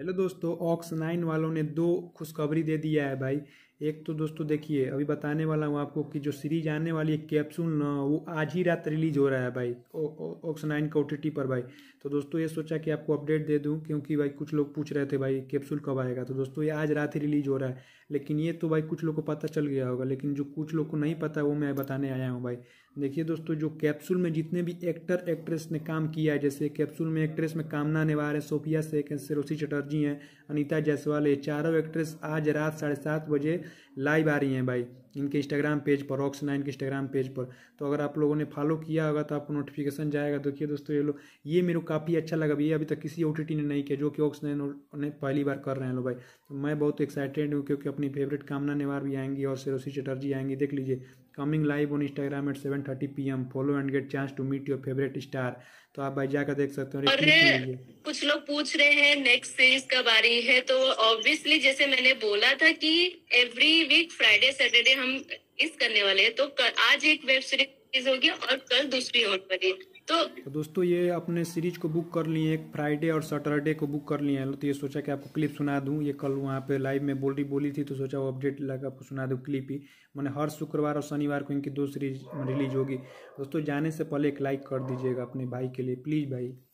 hello दोस्तों aux nine वालों ने दो खुशखबरी दे दिया है भाई एक तो दोस्तों देखिए अभी बताने वाला हूँ आपको कि जो सीरीज आने वाली है कैप्सूल ना वो आज ही रात रिलीज हो रहा है भाई ऑक्स नाइन का ओ पर भाई तो दोस्तों ये सोचा कि आपको अपडेट दे दूँ क्योंकि भाई कुछ लोग पूछ रहे थे भाई कैप्सूल कब आएगा तो दोस्तों ये आज रात ही रिलीज हो रहा है लेकिन ये तो भाई कुछ लोग को पता चल गया होगा लेकिन जो कुछ लोग को नहीं पता वो मैं बताने आया हूँ भाई देखिए दोस्तों जो कैप्सूल में जितने भी एक्टर एक्ट्रेस ने काम किया है जैसे कैप्सूल में एक्ट्रेस में कामना नेवार है सोफिया शेख है सरोसी चटर्जी हैं अनिता जायसवाल है चारों एक्ट्रेस आज रात साढ़े सात बजे लाइव आ रही हैं भाई इनके इंस्टाग्राम पेज पर रॉक्स नाइन के इंस्टाग्राम पेज पर तो अगर आप लोगों ने फॉलो किया होगा तो आपको नोटिफिकेशन जाएगा देखिए दोस्तों ये लोग ये मेरे को काफ़ी अच्छा लगा भैया अभी तक किसी ओ ने नहीं किया जो कि ऑक्स नाइन ने पहली बार कर रहे हैं लोग भाई तो मैं बहुत एक्साइटेड हूँ क्योंकि अपनी फेवरेट कामना नेवार भी आएंगी और सरोसी चटर्जी आएंगी देख लीजिए coming live on Instagram at seven thirty P M follow and get chance to meet your favourite star तो आप भाई जाकर देख सकते हो अरे कुछ लोग पूछ रहे हैं नेक्स्ट सीरीज कब आ रही है तो ऑब्वियसली जैसे मैंने बोला था कि एवरी वीक फ्राइडे सैटरडे हम हम इस करने वाले हैं तो कर, आज एक वेब सीरीज होगी और कल दूसरी और बनी तो, तो, दोस्तों ये अपने सीरीज को बुक कर लिए एक फ्राइडे और सैटरडे को बुक कर लिए हैं तो ये सोचा कि आपको क्लिप सुना दूं ये कल वहाँ पे लाइव में बोल रही बोली थी तो सोचा वो अपडेट लगा आपको सुना दूं क्लिप ही मैंने हर शुक्रवार और शनिवार को इनकी दो सीरीज रिलीज होगी दोस्तों जाने से पहले एक लाइक कर दीजिएगा अपने भाई के लिए प्लीज़ भाई